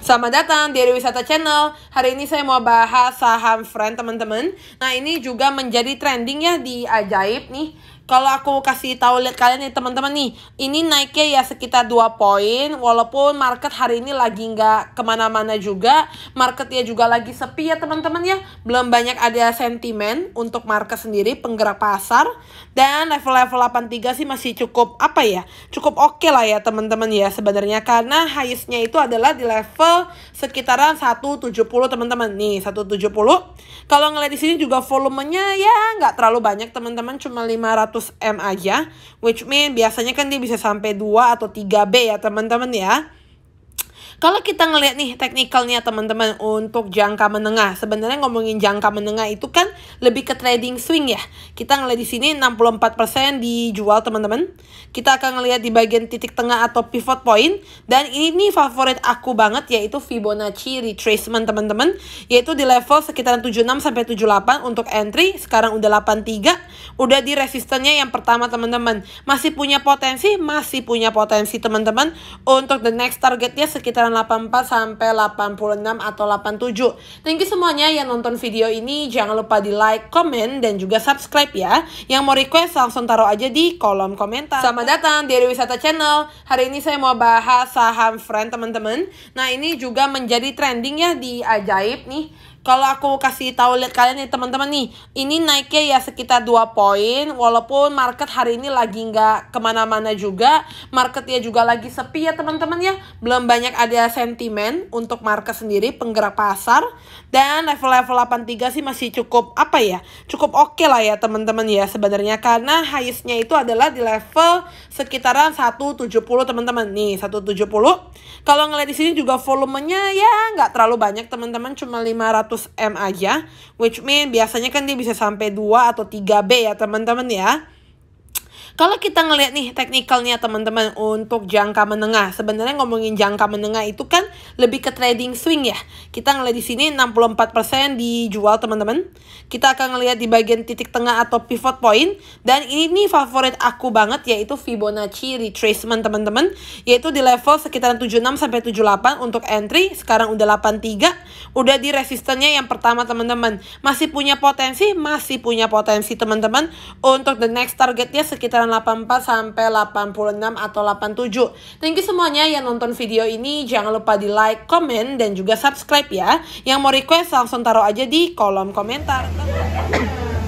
Selamat datang di Wisata Channel. Hari ini saya mau bahas saham friend teman-teman. Nah ini juga menjadi trending ya di Ajaib nih kalau aku kasih tahu lihat kalian nih teman-teman nih ini naiknya ya sekitar 2 poin walaupun market hari ini lagi nggak kemana-mana juga market ya juga lagi sepi ya teman-teman ya belum banyak ada sentimen untuk market sendiri penggerak pasar dan level-level 83 sih masih cukup apa ya cukup oke okay lah ya teman-teman ya sebenarnya karena highestnya itu adalah di level sekitaran 170 teman-teman nih 170 kalau ngeliat di sini juga volumenya ya nggak terlalu banyak teman-teman cuma 500 100M aja. Which mean biasanya kan dia bisa sampai 2 atau 3B ya teman-teman ya. Kalau kita ngelihat nih teknikalnya teman-teman untuk jangka menengah, sebenarnya ngomongin jangka menengah itu kan lebih ke trading swing ya. Kita ngelihat di sini 64% dijual teman-teman. Kita akan ngelihat di bagian titik tengah atau pivot point dan ini favorit aku banget yaitu Fibonacci retracement teman-teman, yaitu di level sekitaran 76 sampai 78 untuk entry, sekarang udah 83, udah di resistennya yang pertama teman-teman. Masih punya potensi, masih punya potensi teman-teman untuk the next targetnya sekitaran 84 sampai 86 atau 87. Thank you semuanya yang nonton video ini. Jangan lupa di like, comment, dan juga subscribe ya. Yang mau request langsung taruh aja di kolom komentar. Selamat datang di Wisata Channel. Hari ini saya mau bahas saham friend teman-teman. Nah ini juga menjadi trending ya di Ajaib nih kalau aku kasih tahu lihat kalian nih teman-teman nih ini naiknya ya sekitar dua poin walaupun market hari ini lagi nggak kemana-mana juga marketnya juga lagi sepi ya teman-teman ya belum banyak ada sentimen untuk market sendiri penggerak pasar dan level-level 83 sih masih cukup apa ya cukup oke okay lah ya teman-teman ya sebenarnya karena highestnya itu adalah di level sekitaran 170 teman-teman nih 170 kalau ngeliat di sini juga volumenya ya nggak terlalu banyak teman-teman cuma 500 100M aja. Which mean biasanya kan dia bisa sampai 2 atau 3B ya teman-teman ya. Kalau kita ngelihat nih teknikalnya teman-teman untuk jangka menengah, sebenarnya ngomongin jangka menengah itu kan lebih ke trading swing ya. Kita ngelihat di sini 64% dijual teman-teman. Kita akan ngelihat di bagian titik tengah atau pivot point dan ini nih favorit aku banget yaitu Fibonacci retracement teman-teman, yaitu di level sekitaran 76 sampai 78 untuk entry, sekarang udah 83, udah di resistennya yang pertama teman-teman. Masih punya potensi, masih punya potensi teman-teman untuk the next targetnya sekitaran 84 sampai 86 atau 87. Thank you semuanya yang nonton video ini. Jangan lupa di like, komen, dan juga subscribe ya. Yang mau request langsung taruh aja di kolom komentar.